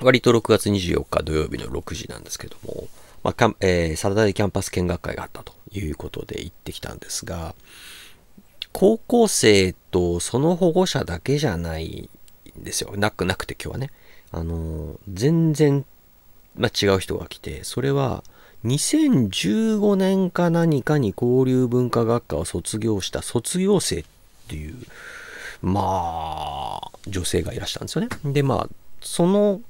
割と6月24日土曜日の6時なんですけども、まあえー、サラダでキャンパス見学会があったということで行ってきたんですが、高校生とその保護者だけじゃないんですよ。なくなくて今日はね。あの、全然、まあ、違う人が来て、それは2015年か何かに交流文化学科を卒業した卒業生っていう、まあ、女性がいらしたんですよね。で、まあ、その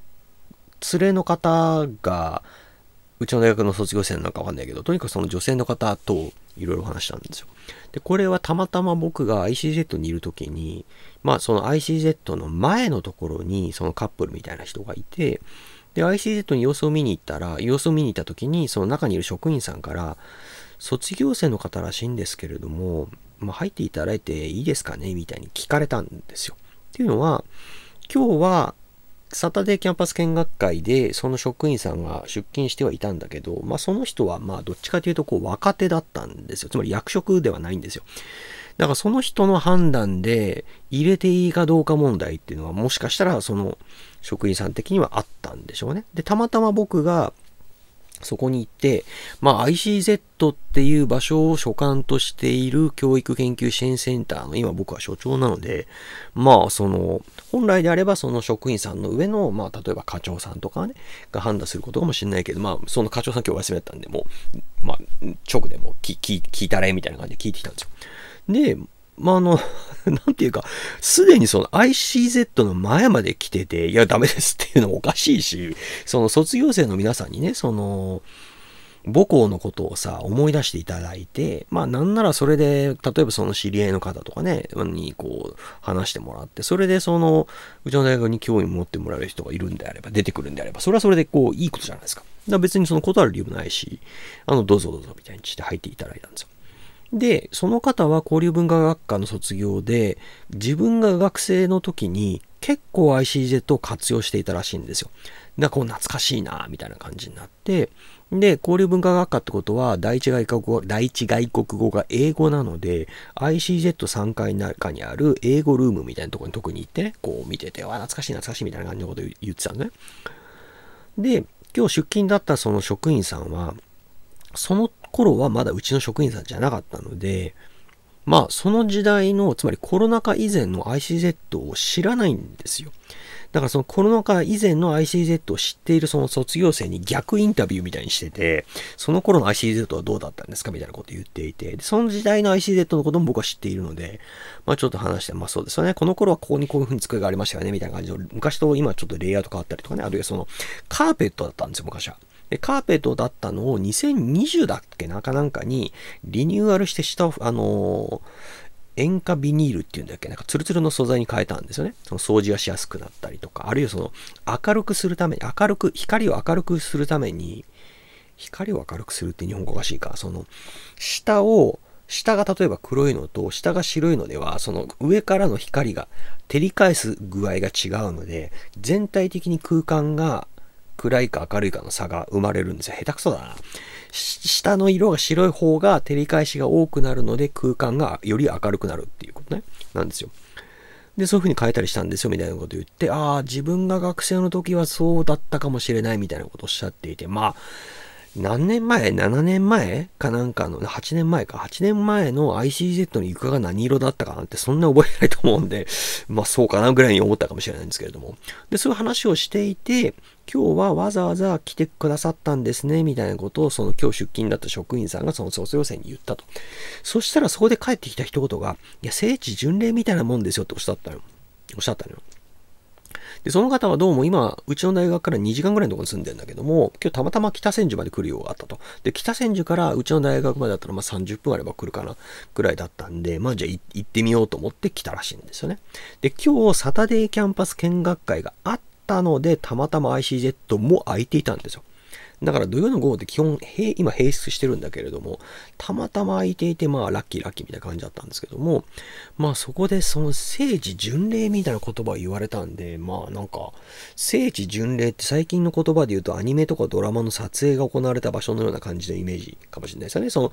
連れの方が、うちの大学の卒業生なのかわかんないけど、とにかくその女性の方といろいろ話したんですよ。で、これはたまたま僕が ICZ にいるときに、まあその ICZ の前のところにそのカップルみたいな人がいて、で、ICZ に様子を見に行ったら、様子を見に行ったときに、その中にいる職員さんから、卒業生の方らしいんですけれども、まあ、入っていただいていいですかねみたいに聞かれたんですよ。っていうのは、今日はサタデーキャンパス見学会で、その職員さんが出勤してはいたんだけど、まあその人は、まあどっちかというと、こう若手だったんですよ。つまり役職ではないんですよ。だからその人の判断で入れていいかどうか問題っていうのは、もしかしたらその職員さん的にはあったんでしょうね。で、たまたま僕がそこに行って、まあ、ICZ っていう場所を所管としている教育研究支援センターの今僕は所長なので、まあ、その、本来であればその職員さんの上の、まあ、例えば課長さんとかね、が判断することかもしれないけど、まあ、その課長さん今日お休みだったんで、もう、まあ、直でも聞聞いたらえみたいな感じで聞いてきたんですよ。で、まあ、あの、なんていうか、すでにその ICZ の前まで来てて、いや、ダメです っていうのもおかしいし、その卒業生の皆さんにね、その、母校のことをさ、思い出していただいて、まあなんならそれで、例えばその知り合いの方とかね、にこう話してもらって、それでその、うちの大学に興味持ってもらえる人がいるんであれば、出てくるんであれば、それはそれでこう、いいことじゃないですか。だから別にその断る理由もないし、あの、どうぞどうぞみたいにして入っていただいたんですよ。で、その方は交流文化学科の卒業で、自分が学生の時に結構 ICZ を活用していたらしいんですよ。なんかこう懐かしいなみたいな感じになって、で、交流文化学科ってことは、第一外国語、第一外国語が英語なので、ICZ3 階の中にある英語ルームみたいなところに特に行ってね、こう見てて、わ、懐かしい懐かしいみたいな感じのこと言ってたのね。で、今日出勤だったその職員さんは、その頃はまだうちの職員さんじゃなかったので、まあその時代の、つまりコロナ禍以前の ICZ を知らないんですよ。だからそのコロナ禍以前の ICZ を知っているその卒業生に逆インタビューみたいにしてて、その頃の ICZ はどうだったんですかみたいなこと言っていて、でその時代の ICZ のことも僕は知っているので、まあちょっと話して、まあそうですよね。この頃はここにこういう風に机がありましたよねみたいな感じで、昔と今ちょっとレイアウト変わったりとかね、あるいはそのカーペットだったんですよ、昔は。で、カーペットだったのを2020だっけなかなんかにリニューアルして下を、あのー、塩化ビニールっていうんだっけなんかツルツルの素材に変えたんですよね。その掃除がしやすくなったりとか、あるいはその明るくするために、明るく、光を明るくするために、光を明るくするって日本語おかしいか、その、下を、下が例えば黒いのと下が白いのではその上からの光が照り返す具合が違うので全体的に空間が暗いか明るいかの差が生まれるんですよ。下手くそだな。下の色が白い方が照り返しが多くなるので空間がより明るくなるっていうことね。なんですよ。で、そういう風に変えたりしたんですよみたいなこと言って、ああ、自分が学生の時はそうだったかもしれないみたいなことをおっしゃっていて、まあ、何年前 ?7 年前かなんかの、8年前か。8年前の ICZ の床が何色だったかなんてそんな覚えないと思うんで、まあそうかなぐらいに思ったかもしれないんですけれども。で、そういう話をしていて、今日はわざわざ来てくださったんですね、みたいなことを、その今日出勤だった職員さんがその卒業生に言ったと。そしたらそこで帰ってきた一言が、いや、聖地巡礼みたいなもんですよっておっしゃったのよ。おっしゃったのよ。で、その方はどうも今、うちの大学から2時間ぐらいのところに住んでんだけども、今日たまたま北千住まで来るようがあったと。で、北千住からうちの大学までだったら、まあ30分あれば来るかな、ぐらいだったんで、まあじゃあ行ってみようと思って来たらしいんですよね。で、今日サタデーキャンパス見学会があったので、たまたま ICZ も空いていたんですよ。だから土曜の午後って基本、今閉室してるんだけれども、たまたま空いていて、まあラッキーラッキーみたいな感じだったんですけども、まあそこでその聖地巡礼みたいな言葉を言われたんで、まあなんか、聖地巡礼って最近の言葉で言うとアニメとかドラマの撮影が行われた場所のような感じのイメージかもしれないですよね。その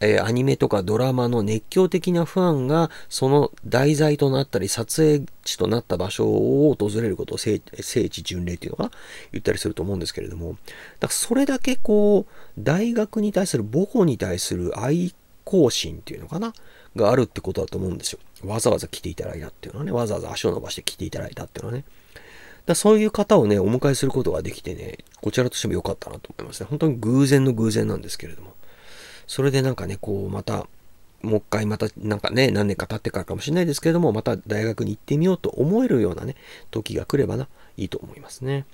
えー、アニメとかドラマの熱狂的なファンがその題材となったり撮影地となった場所を訪れることを聖地巡礼っていうのが言ったりすると思うんですけれどもだからそれだけこう大学に対する母校に対する愛好心っていうのかながあるってことだと思うんですよわざわざ来ていただいたっていうのはねわざわざ足を伸ばして来ていただいたっていうのはねだそういう方をね、お迎えすることができてね、こちらとしても良かったなと思いますね。本当に偶然の偶然なんですけれども。それでなんかね、こう、また、もう一回また、なんかね、何年か経ってからかもしれないですけれども、また大学に行ってみようと思えるようなね、時が来ればな、いいと思いますね。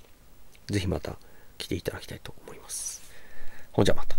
ぜひまた来ていただきたいと思います。ほんじゃまた。